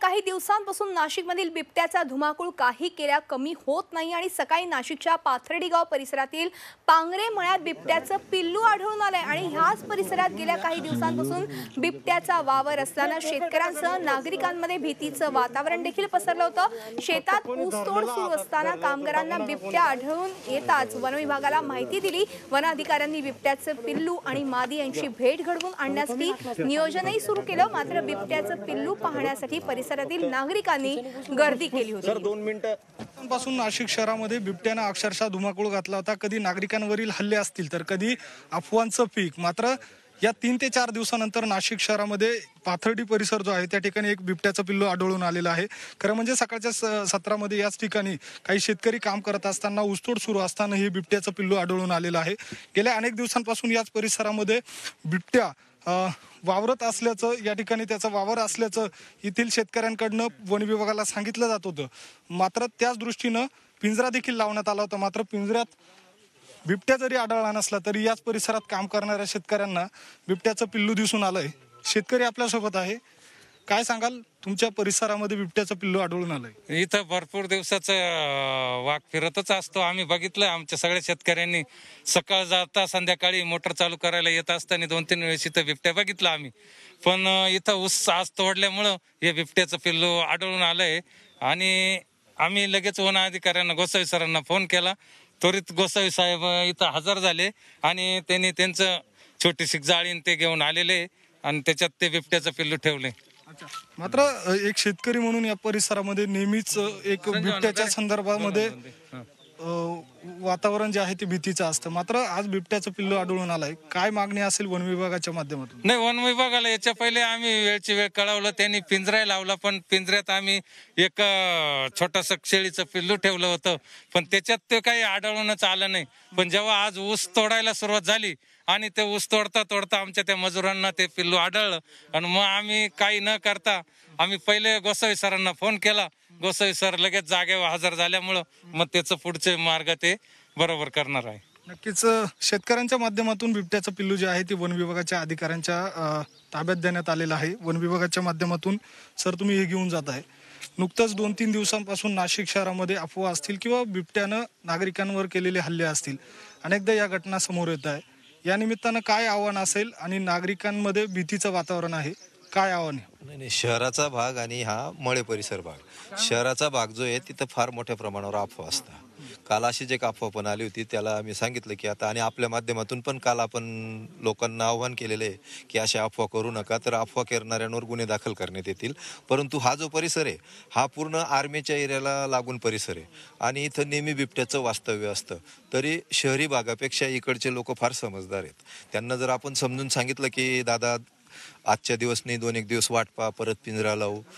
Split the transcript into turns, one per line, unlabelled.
काही दिवसांपासून नाशिकमधील बिबट्याचा धुमाकूळ काही केल्या कमी होत नाही आणि सकाळी नाशिकच्या पाथर्डीगाव परिसरातील पांगरे मळ्यात बिबट्याचं पिल्लू आढळून आलंय आणि ह्याच परिसरात गेल्या काही दिवसांपासून बिबट्याचा वावर असताना शेतकऱ्यांसह नागरिकांमध्ये भीतीचं वातावरण देखील पसरलं होतं शेतात ऊसतोड सुरू असताना कामगारांना बिबट्या आढळून येताच वनविभागाला माहिती दिली वन अधिकाऱ्यांनी बिबट्याचं पिल्लू आणि मादी यांची भेट घडवून आणण्यासाठी नियोजनही सुरू केलं मात्र बिबट्याचं पिल्लू पाहण्यासाठी परिसर परिसरातील नागरिकांनी गर्दी केली होती
दोन मिनिटं पासून नाशिक शहरामध्ये बिबट्यानं अक्षरशः धुमाकूळ घातला होता कधी नागरिकांवरील हल्ले असतील तर कधी अफवांचं पीक मात्र या तीन ते चार दिवसानंतर नाशिक शहरामध्ये पाथर्डी परिसर जो आहे त्या ठिकाणी एक बिबट्याचा पिल्लू आढळून आलेला आहे खरं म्हणजे सकाळच्या सत्रामध्ये याच ठिकाणी काही शेतकरी काम करत असताना ऊसतोड सुरू असताना हे बिबट्याचं पिल्लू आढळून आलेला आहे गेल्या अनेक दिवसांपासून याच परिसरामध्ये बिबट्या वावरत असल्याचं या ठिकाणी त्याचा वावर असल्याचं येथील शेतकऱ्यांकडनं वन विभागाला सांगितलं जात होतं मात्र त्याच दृष्टीनं पिंजरा देखील लावण्यात आला होता मात्र पिंजऱ्यात बिबट्या जरी आढळला नसला तरी याच परिसरात काम करणाऱ्या शेतकऱ्यांना बिबट्याचं पिल्लू दिसून आलंय शेतकरी आपल्यासोबत आहे काय सांगाल तुमच्या परिसरामध्ये बिबट्याचं पिल्लू आढळून आलंय
इथं भरपूर दिवसाचं वाघ फिरतच असतो आम्ही बघितलं आमच्या सगळ्या शेतकऱ्यांनी सकाळ जाता संध्याकाळी मोटर चालू करायला येत असताना दोन तीन वेळेस इथं बिबट्या बघितलं आम्ही पण इथं उस आज तोडल्यामुळं हे बिबट्याचं पिल्लू आढळून आलंय आणि आम्ही लगेच वन अधिकाऱ्यांना गोसावी सरांना फोन केला त्वरित गोसावी साहेब इथं हजर झाले आणि त्यांनी त्यांचं छोटीशी जाळीन ते घेऊन आलेले आणि त्याच्यात ते बिबट्याचं पिल्लू ठेवले
मात्र एक शेतकरी म्हणून या परिसरामध्ये नेहमीच एक बिबट्याच्या संदर्भामध्ये वातावरण जे आहे ते भीतीचं असतं मात्र आज बिबट्याचं पिल्लू आढळून आलाय काय मागणी असेल वन विभागाच्या माध्यमातून
नाही वन विभागाला याच्या पहिले आम्ही वेळची वेळ कळवलं त्यांनी पिंजरा लावला पण पिंजऱ्यात आम्ही एक छोटस शेळीचं पिल्लू ठेवलं होतं पण त्याच्यात ते काही आढळूनच आलं नाही पण जेव्हा आज ऊस तोडायला सुरुवात झाली आणि ते ऊस तोडता तोडता आमच्या त्या मजुरांना ते पिल्लू आढळलं आणि मग आम्ही काही न करता आम्ही पहिले गोसावी सरांना फोन केला गोसावी सर लगेच जागेवर हजर झाल्यामुळं मग त्याचं पुढचे मार्ग ते बरोबर करणार आहे
नक्कीच शेतकऱ्यांच्या माध्यमातून बिबट्याचं पिल्लू जे आहे ते वन विभागाच्या अधिकाऱ्यांच्या ताब्यात देण्यात आलेलं आहे वन विभागाच्या माध्यमातून सर तुम्ही हे घेऊन जात आहे नुकतंच दोन तीन दिवसांपासून नाशिक शहरामध्ये अफवा असतील किंवा बिबट्यानं नागरिकांवर केलेले हल्ले असतील अनेकदा या घटना समोर येत आहे या निमित्तानं काय आव्हान असेल आणि नागरिकांमध्ये भीतीचं वातावरण आहे काय आव्हान
नाही नाही शहराचा भाग आणि हा मळे परिसर भाग शहराचा भाग जो आहे तिथं फार मोठ्या प्रमाणावर अफवा असतात काल अशी जे अफवा पण आली होती त्याला आम्ही सांगितलं की आता आणि आपल्या माध्यमातून पण काल आपण लोकांना आव्हान केलेले आहे की अशा अफवा करू नका तर अफवा करणाऱ्यांवर गुन्हे दाखल करण्यात येतील परंतु हा जो परिसर आहे हा पूर्ण आर्मीच्या एरियाला लागून परिसर आहे आणि इथं नेहमी बिबट्याचं वास्तव्य असतं तरी शहरी भागापेक्षा इकडचे लोक फार समजदार आहेत त्यांना जर आपण समजून सांगितलं की दादा आजच्या दिवस नाही दोन एक दिवस वाट पहा परत पिंजरा लावू